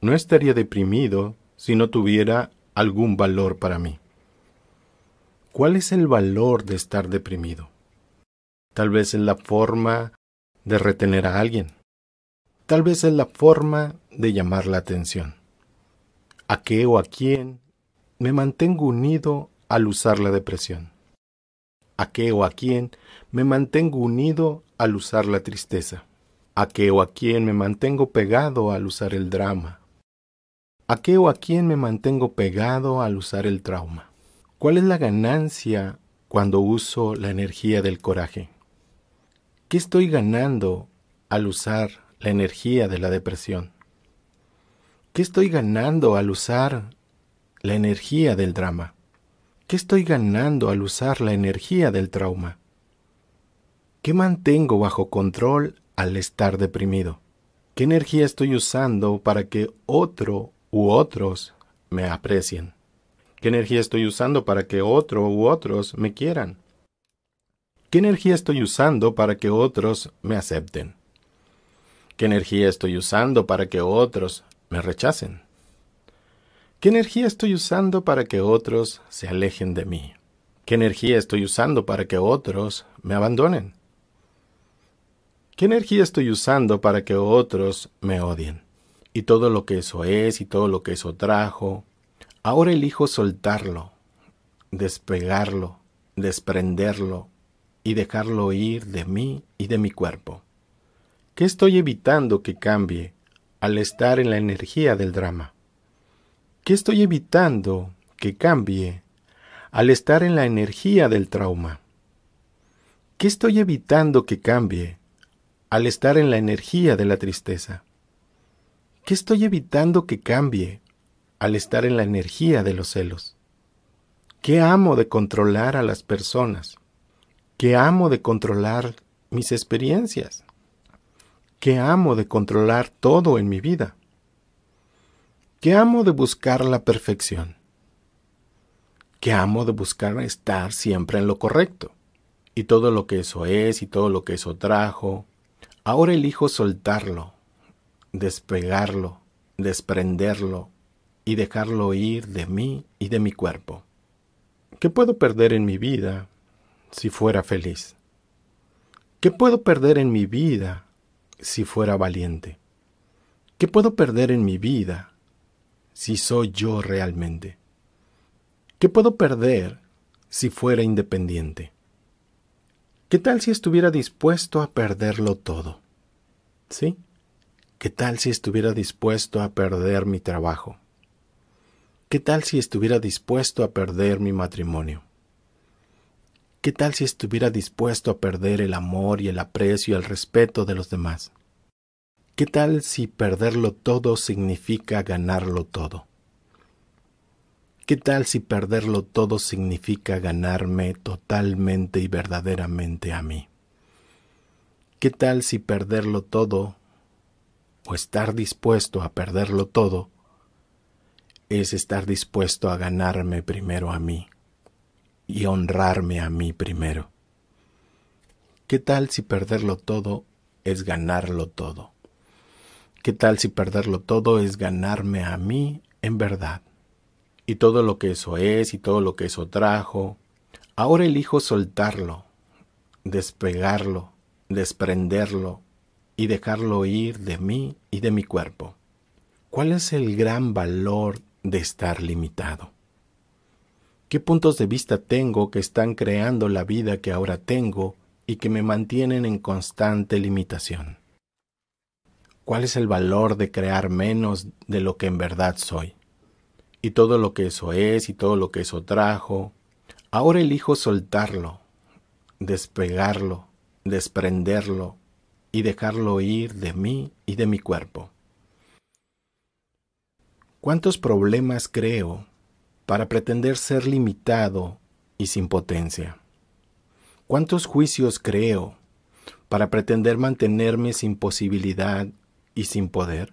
no estaría deprimido si no tuviera algún valor para mí. ¿Cuál es el valor de estar deprimido? Tal vez es la forma de retener a alguien. Tal vez es la forma de llamar la atención. ¿A qué o a quién me mantengo unido al usar la depresión? ¿A qué o a quién me mantengo unido al usar la tristeza? ¿A qué o a quién me mantengo pegado al usar el drama? ¿A qué o a quién me mantengo pegado al usar el trauma? ¿Cuál es la ganancia cuando uso la energía del coraje? ¿Qué estoy ganando al usar la energía de la depresión? ¿Qué estoy ganando al usar la energía del drama? ¿Qué estoy ganando al usar la energía del trauma? ¿Qué mantengo bajo control al estar deprimido? ¿Qué energía estoy usando para que otro u otros me aprecien? ¿Qué energía estoy usando para que otro u otros me quieran? ¿Qué energía estoy usando para que otros me acepten? ¿Qué energía estoy usando para que otros me rechacen? ¿Qué energía estoy usando para que otros se alejen de mí? ¿Qué energía estoy usando para que otros me abandonen? ¿Qué energía estoy usando para que otros me odien? y todo lo que eso es y todo lo que eso trajo. Ahora elijo soltarlo, despegarlo, desprenderlo y dejarlo ir de mí y de mi cuerpo. ¿Qué estoy evitando que cambie al estar en la energía del drama? ¿Qué estoy evitando que cambie al estar en la energía del trauma? ¿Qué estoy evitando que cambie al estar en la energía de la tristeza? ¿Qué estoy evitando que cambie al estar en la energía de los celos? ¿Qué amo de controlar a las personas? ¿Qué amo de controlar mis experiencias? ¿Qué amo de controlar todo en mi vida? ¿Qué amo de buscar la perfección? ¿Qué amo de buscar estar siempre en lo correcto? Y todo lo que eso es y todo lo que eso trajo, ahora elijo soltarlo despegarlo, desprenderlo y dejarlo ir de mí y de mi cuerpo. ¿Qué puedo perder en mi vida si fuera feliz? ¿Qué puedo perder en mi vida si fuera valiente? ¿Qué puedo perder en mi vida si soy yo realmente? ¿Qué puedo perder si fuera independiente? ¿Qué tal si estuviera dispuesto a perderlo todo? ¿Sí? ¿Qué tal si estuviera dispuesto a perder mi trabajo? ¿Qué tal si estuviera dispuesto a perder mi matrimonio? ¿Qué tal si estuviera dispuesto a perder el amor y el aprecio y el respeto de los demás? ¿Qué tal si perderlo todo significa ganarlo todo? ¿Qué tal si perderlo todo significa ganarme totalmente y verdaderamente a mí? ¿Qué tal si perderlo todo estar dispuesto a perderlo todo es estar dispuesto a ganarme primero a mí y honrarme a mí primero. ¿Qué tal si perderlo todo es ganarlo todo? ¿Qué tal si perderlo todo es ganarme a mí en verdad? Y todo lo que eso es y todo lo que eso trajo, ahora elijo soltarlo, despegarlo, desprenderlo, y dejarlo ir de mí y de mi cuerpo. ¿Cuál es el gran valor de estar limitado? ¿Qué puntos de vista tengo que están creando la vida que ahora tengo y que me mantienen en constante limitación? ¿Cuál es el valor de crear menos de lo que en verdad soy? Y todo lo que eso es y todo lo que eso trajo. Ahora elijo soltarlo, despegarlo, desprenderlo, y dejarlo ir de mí y de mi cuerpo. ¿Cuántos problemas creo para pretender ser limitado y sin potencia? ¿Cuántos juicios creo para pretender mantenerme sin posibilidad y sin poder?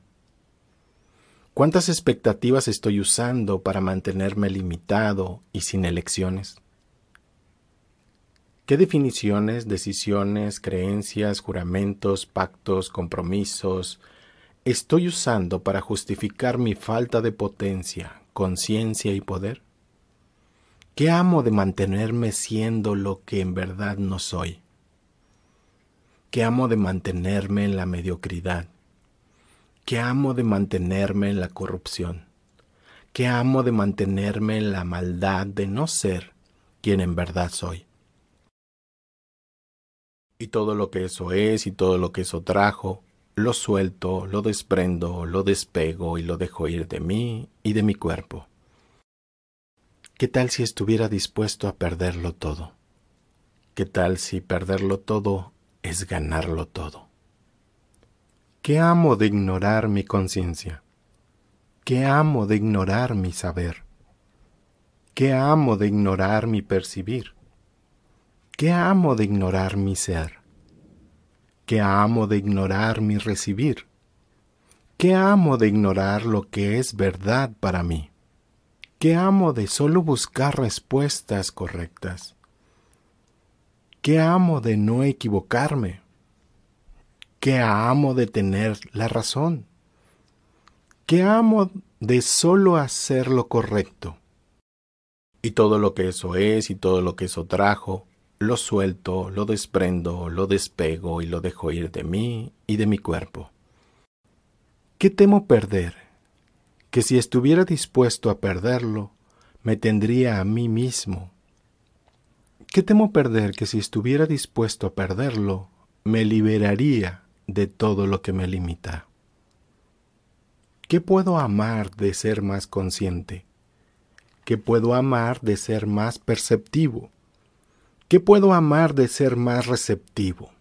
¿Cuántas expectativas estoy usando para mantenerme limitado y sin elecciones? ¿Qué definiciones, decisiones, creencias, juramentos, pactos, compromisos estoy usando para justificar mi falta de potencia, conciencia y poder? ¿Qué amo de mantenerme siendo lo que en verdad no soy? ¿Qué amo de mantenerme en la mediocridad? ¿Qué amo de mantenerme en la corrupción? ¿Qué amo de mantenerme en la maldad de no ser quien en verdad soy? Y todo lo que eso es y todo lo que eso trajo, lo suelto, lo desprendo, lo despego y lo dejo ir de mí y de mi cuerpo. ¿Qué tal si estuviera dispuesto a perderlo todo? ¿Qué tal si perderlo todo es ganarlo todo? ¿Qué amo de ignorar mi conciencia? ¿Qué amo de ignorar mi saber? ¿Qué amo de ignorar mi percibir? ¿Qué amo de ignorar mi ser? ¿Qué amo de ignorar mi recibir? ¿Qué amo de ignorar lo que es verdad para mí? ¿Qué amo de solo buscar respuestas correctas? ¿Qué amo de no equivocarme? ¿Qué amo de tener la razón? ¿Qué amo de solo hacer lo correcto? Y todo lo que eso es y todo lo que eso trajo lo suelto, lo desprendo, lo despego y lo dejo ir de mí y de mi cuerpo. ¿Qué temo perder? Que si estuviera dispuesto a perderlo, me tendría a mí mismo. ¿Qué temo perder? Que si estuviera dispuesto a perderlo, me liberaría de todo lo que me limita. ¿Qué puedo amar de ser más consciente? ¿Qué puedo amar de ser más perceptivo? ¿Qué puedo amar de ser más receptivo?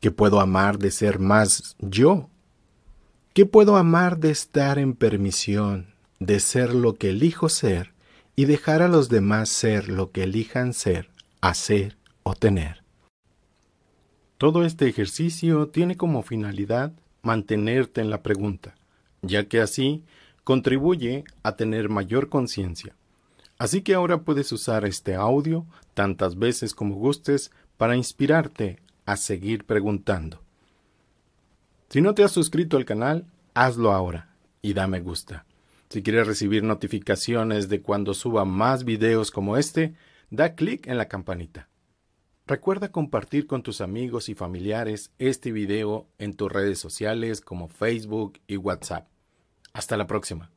¿Qué puedo amar de ser más yo? ¿Qué puedo amar de estar en permisión, de ser lo que elijo ser y dejar a los demás ser lo que elijan ser, hacer o tener? Todo este ejercicio tiene como finalidad mantenerte en la pregunta, ya que así contribuye a tener mayor conciencia. Así que ahora puedes usar este audio tantas veces como gustes para inspirarte a seguir preguntando. Si no te has suscrito al canal, hazlo ahora y da me gusta. Si quieres recibir notificaciones de cuando suba más videos como este, da clic en la campanita. Recuerda compartir con tus amigos y familiares este video en tus redes sociales como Facebook y WhatsApp. Hasta la próxima.